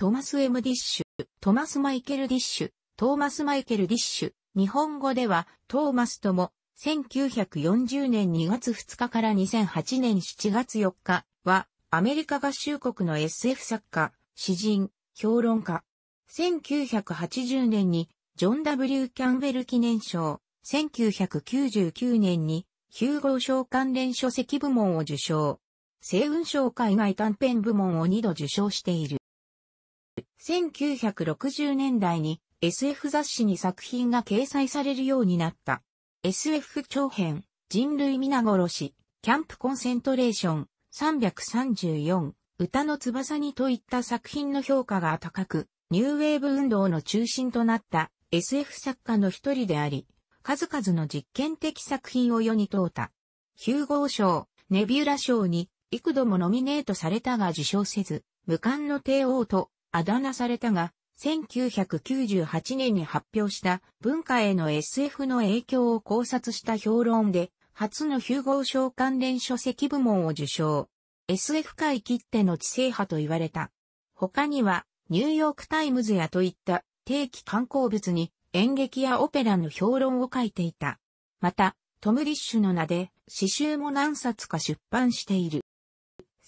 トマス・エム・ディッシュ、トマス・マイケル・ディッシュ、トーマス・マイケル・ディッシュ、日本語ではトーマスとも、1940年2月2日から2008年7月4日は、アメリカ合衆国の SF 作家、詩人、評論家。1980年に、ジョン・ W・ キャンベル記念賞、1999年に、ヒューゴー賞関連書籍部門を受賞。星雲賞海外短編部門を2度受賞している。1960年代に SF 雑誌に作品が掲載されるようになった。SF 長編、人類皆殺し、キャンプコンセントレーション、334、歌の翼にといった作品の評価が高く、ニューウェーブ運動の中心となった SF 作家の一人であり、数々の実験的作品を世に問うた。ヒューゴー賞、ネビュラ賞に幾度もノミネートされたが受賞せず、無冠の帝王とあだ名されたが、1998年に発表した文化への SF の影響を考察した評論で、初のヒューゴー賞関連書籍部門を受賞。SF 界切手の知性派と言われた。他には、ニューヨークタイムズやといった定期観光物に演劇やオペラの評論を書いていた。また、トム・リッシュの名で、詩集も何冊か出版している。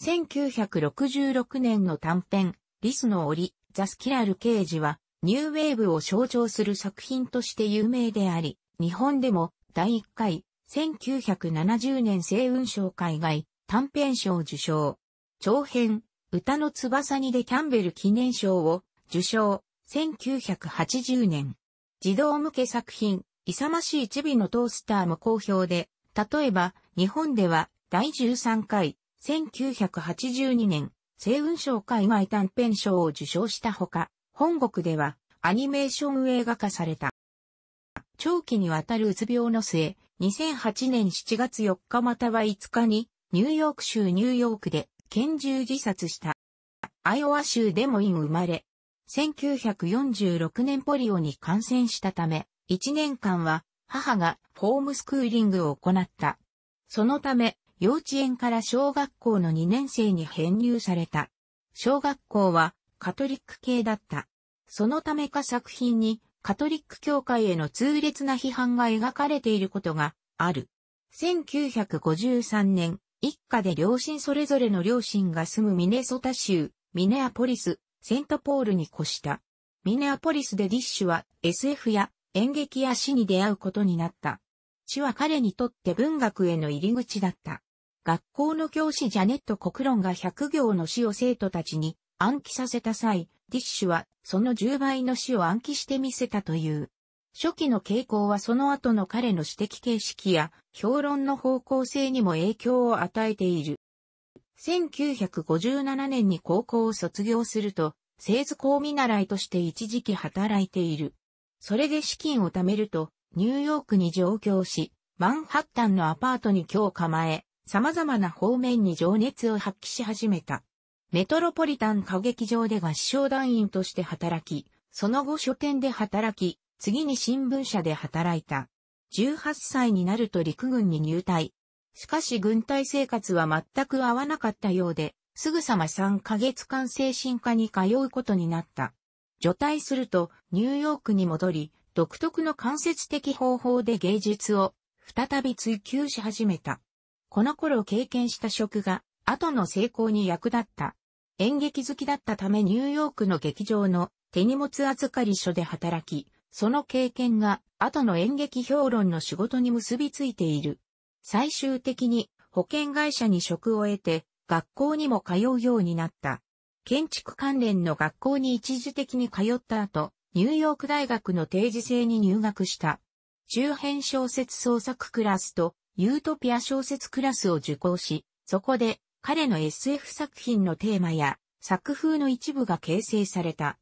1966年の短編、リスの檻、ザ・スキラル・ケージは、ニューウェーブを象徴する作品として有名であり、日本でも第1回1970年星雲賞海外短編賞受賞。長編、歌の翼にでキャンベル記念賞を受賞、1980年。児童向け作品、勇ましいチビのトースターも好評で、例えば、日本では第13回、1982年、星雲賞界外短編賞を受賞したほか、本国ではアニメーション映画化された。長期にわたるうつ病の末、2008年7月4日または5日に、ニューヨーク州ニューヨークで拳銃自殺した。アイオワ州でもイ生まれ、1946年ポリオに感染したため、1年間は母がホームスクーリングを行った。そのため、幼稚園から小学校の2年生に編入された。小学校はカトリック系だった。そのためか作品にカトリック教会への痛烈な批判が描かれていることがある。1953年、一家で両親それぞれの両親が住むミネソタ州、ミネアポリス、セントポールに越した。ミネアポリスでディッシュは SF や演劇や詩に出会うことになった。詩は彼にとって文学への入り口だった。学校の教師ジャネット・コクロンが100行の詩を生徒たちに暗記させた際、ディッシュはその10倍の詩を暗記してみせたという。初期の傾向はその後の彼の指摘形式や評論の方向性にも影響を与えている。1957年に高校を卒業すると、製図工見習いとして一時期働いている。それで資金を貯めると、ニューヨークに上京し、マンハッタンのアパートに今日構え、様々な方面に情熱を発揮し始めた。メトロポリタン歌劇場で合唱団員として働き、その後書店で働き、次に新聞社で働いた。18歳になると陸軍に入隊。しかし軍隊生活は全く合わなかったようで、すぐさま3ヶ月間精神科に通うことになった。除隊するとニューヨークに戻り、独特の間接的方法で芸術を再び追求し始めた。この頃経験した職が、後の成功に役立った。演劇好きだったためニューヨークの劇場の手荷物預かり所で働き、その経験が後の演劇評論の仕事に結びついている。最終的に保険会社に職を得て学校にも通うようになった。建築関連の学校に一時的に通った後、ニューヨーク大学の定時制に入学した。中編小説創作クラスとユートピア小説クラスを受講し、そこで彼の SF 作品のテーマや作風の一部が形成された。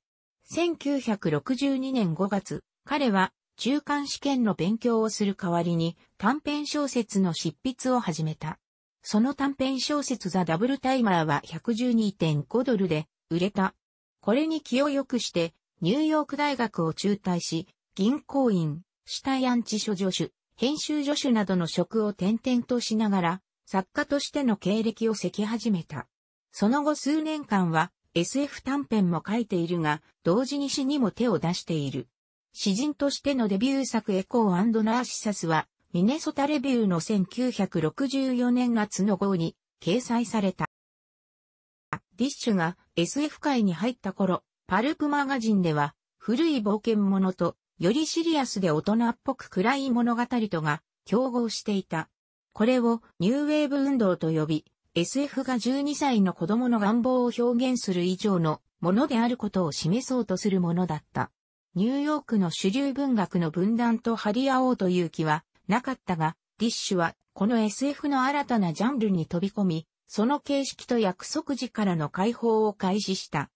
1962年5月、彼は中間試験の勉強をする代わりに短編小説の執筆を始めた。その短編小説ザ・ダブルタイマーは112.5ドルで売れた。これに気を良くしてニューヨーク大学を中退し、銀行員、シュタインチ諸助手、編集助手などの職を転々としながら、作家としての経歴をせき始めた。その後数年間は SF 短編も書いているが、同時に詩にも手を出している。詩人としてのデビュー作エコーナーシサスは、ミネソタレビューの1964年夏の号に掲載された。ディッシュが SF 界に入った頃、パルプマガジンでは、古い冒険者とよりシリアスで大人っぽく暗い物語とが競合していた。これをニューウェーブ運動と呼び、SF が12歳の子供の願望を表現する以上のものであることを示そうとするものだった。ニューヨークの主流文学の分断と張り合おうという気はなかったが、ディッシュはこの SF の新たなジャンルに飛び込み、その形式と約束時からの解放を開始した。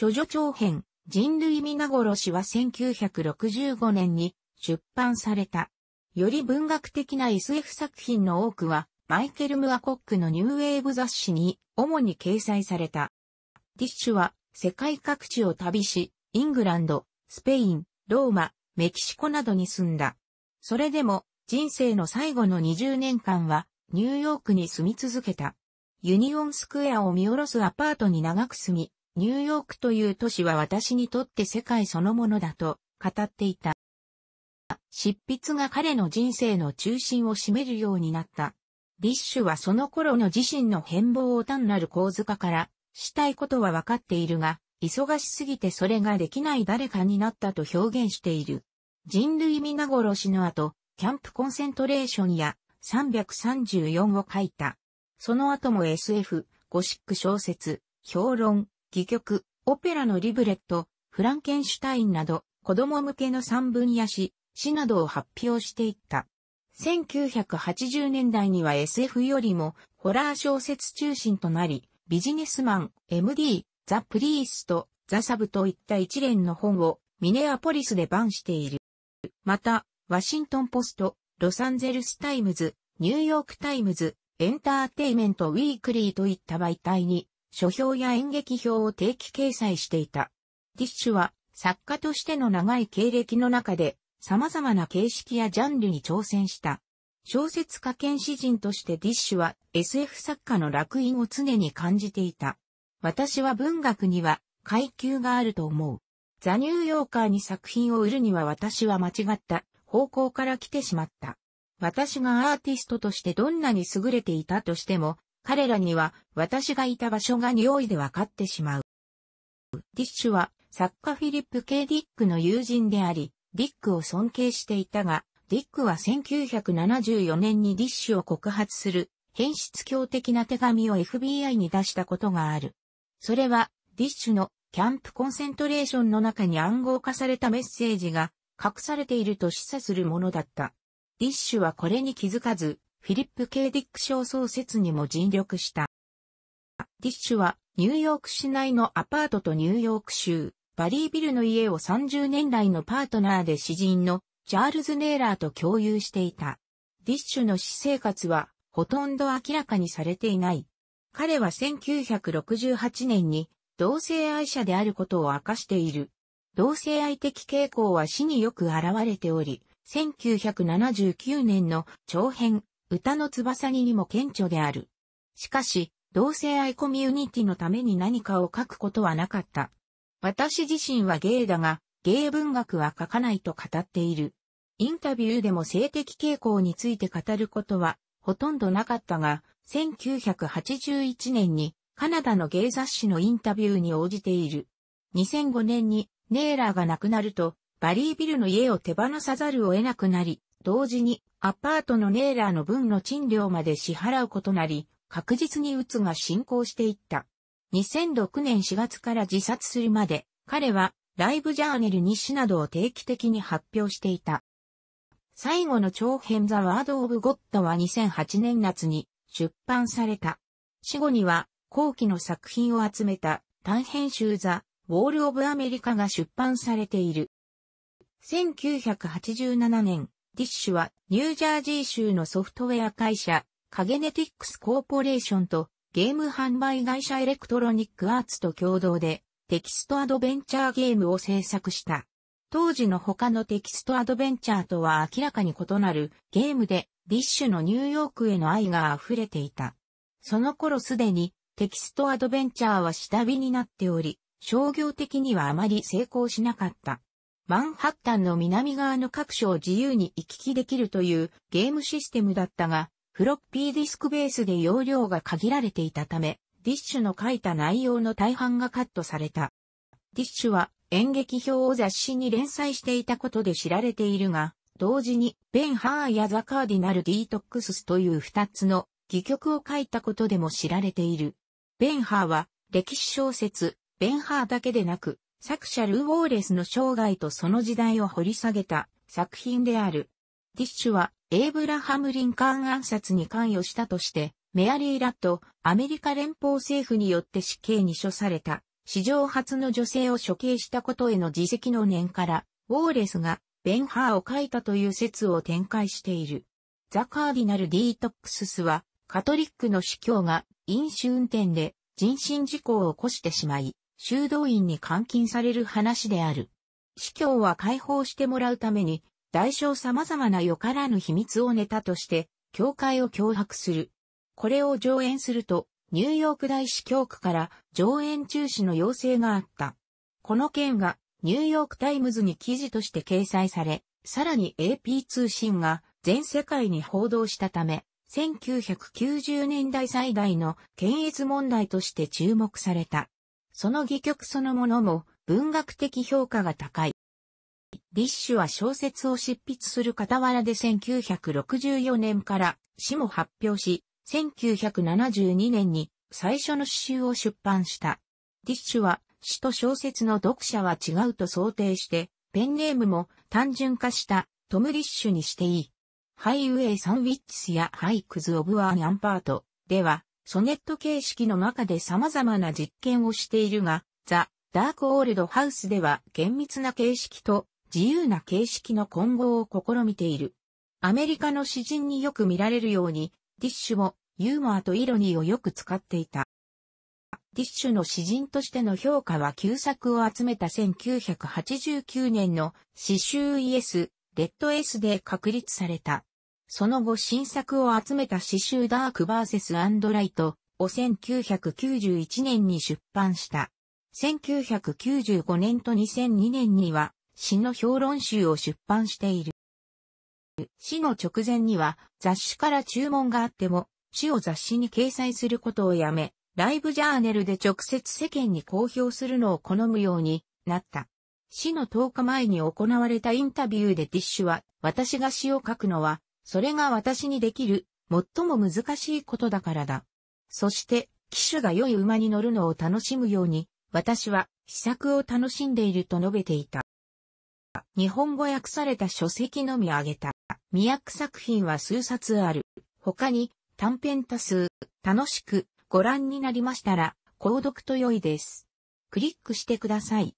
処女長編、人類皆殺しは1965年に出版された。より文学的な SF 作品の多くは、マイケル・ムアコックのニューウェーブ雑誌に主に掲載された。ディッシュは世界各地を旅し、イングランド、スペイン、ローマ、メキシコなどに住んだ。それでも人生の最後の20年間はニューヨークに住み続けた。ユニオンスクエアを見下ろすアパートに長く住み、ニューヨークという都市は私にとって世界そのものだと語っていた。執筆が彼の人生の中心を占めるようになった。ディッシュはその頃の自身の変貌を単なる構図化からしたいことはわかっているが、忙しすぎてそれができない誰かになったと表現している。人類皆殺しの後、キャンプコンセントレーションや334を書いた。その後も SF、ゴシック小説、評論、戯曲、オペラのリブレット、フランケンシュタインなど、子供向けの三分野詩、詩などを発表していった。1980年代には SF よりもホラー小説中心となり、ビジネスマン、MD、ザ・プリースト、ザ・サブといった一連の本をミネアポリスで版している。また、ワシントンポスト、ロサンゼルスタイムズ、ニューヨークタイムズ、エンターテイメントウィークリーといった媒体に書評や演劇表を定期掲載していた。ディッシュは作家としての長い経歴の中で様々な形式やジャンルに挑戦した。小説家兼詩人としてディッシュは SF 作家の楽印を常に感じていた。私は文学には階級があると思う。ザ・ニューヨーカーに作品を売るには私は間違った方向から来てしまった。私がアーティストとしてどんなに優れていたとしても、彼らには私がいた場所が匂いでわかってしまう。ディッシュは作家フィリップ・ K・ ディックの友人であり、ディックを尊敬していたが、ディックは1974年にディッシュを告発する変質狂的な手紙を FBI に出したことがある。それはディッシュのキャンプコンセントレーションの中に暗号化されたメッセージが隠されていると示唆するものだった。ディッシュはこれに気づかず、フィリップ・ケイ・ディック賞創設にも尽力した。ディッシュはニューヨーク市内のアパートとニューヨーク州、バリービルの家を30年来のパートナーで詩人のチャールズ・ネーラーと共有していた。ディッシュの私生活はほとんど明らかにされていない。彼は1968年に同性愛者であることを明かしている。同性愛的傾向は死によく現れており、1979年の長編歌の翼ににも顕著である。しかし、同性愛コミュニティのために何かを書くことはなかった。私自身はゲイだが、ゲイ文学は書かないと語っている。インタビューでも性的傾向について語ることはほとんどなかったが、1981年にカナダの芸雑誌のインタビューに応じている。2005年にネーラーが亡くなると、バリービルの家を手放さざるを得なくなり、同時にアパートのネーラーの分の賃料まで支払うことなり、確実にうつが進行していった。2006年4月から自殺するまで、彼はライブジャーネル日誌などを定期的に発表していた。最後の長編ザ・ワード・オブ・ゴッドは2008年夏に出版された。死後には後期の作品を集めた短編集ザ・ウォール・オブ・アメリカが出版されている。1987年、ディッシュはニュージャージー州のソフトウェア会社、カゲネティックスコーポレーションとゲーム販売会社エレクトロニックアーツと共同でテキストアドベンチャーゲームを制作した。当時の他のテキストアドベンチャーとは明らかに異なるゲームでディッシュのニューヨークへの愛が溢れていた。その頃すでにテキストアドベンチャーは下火になっており、商業的にはあまり成功しなかった。マンハッタンの南側の各所を自由に行き来できるというゲームシステムだったが、フロッピーディスクベースで容量が限られていたため、ディッシュの書いた内容の大半がカットされた。ディッシュは演劇表を雑誌に連載していたことで知られているが、同時に、ベン・ハーやザ・カーディナル・ディートックスという二つの戯曲を書いたことでも知られている。ベンハーは歴史小説、ベンハーだけでなく、作者ルー・ウォーレスの生涯とその時代を掘り下げた作品である。ティッシュは、エイブラハム・リンカーン暗殺に関与したとして、メアリー・ラット、アメリカ連邦政府によって死刑に処された、史上初の女性を処刑したことへの自責の念から、ウォーレスが、ベンハーを書いたという説を展開している。ザ・カーディナル・ディートックススは、カトリックの司教が飲酒運転で人身事故を起こしてしまい、修道院に監禁される話である。司教は解放してもらうために、大小様々なよからぬ秘密をネタとして、教会を脅迫する。これを上演すると、ニューヨーク大司教区から上演中止の要請があった。この件がニューヨークタイムズに記事として掲載され、さらに AP 通信が全世界に報道したため、1990年代最大の検閲問題として注目された。その戯曲そのものも文学的評価が高い。ビッシュは小説を執筆する傍らで1964年から詩も発表し、1972年に最初の詩集を出版した。ディッシュは詩と小説の読者は違うと想定して、ペンネームも単純化したトム・ディッシュにしていい。ハイウェイ・サンウィッチスやハイクズ・オブ・アニアンパートではソネット形式の中で様々な実験をしているが、ザ・ダーク・オールド・ハウスでは厳密な形式と自由な形式の混合を試みている。アメリカの詩人によく見られるように、ディッシュもユーモアとイロニーをよく使っていた。ディッシュの詩人としての評価は旧作を集めた1989年の詩集イエス、レッドエスで確立された。その後新作を集めた詩集ダークバーセスアンドライトを1991年に出版した。1995年と2002年には詩の評論集を出版している。死の直前には雑誌から注文があっても、死を雑誌に掲載することをやめ、ライブジャーネルで直接世間に公表するのを好むようになった。死の10日前に行われたインタビューでティッシュは、私が詩を書くのはそれが私にできる、最も難しいことだからだ。そして、騎手が良い馬に乗るのを楽しむように、私は、試作を楽しんでいると述べていた。日本語訳された書籍のみ挙げた。未訳作品は数冊ある。他に、短編多数、楽しく、ご覧になりましたら、購読と良いです。クリックしてください。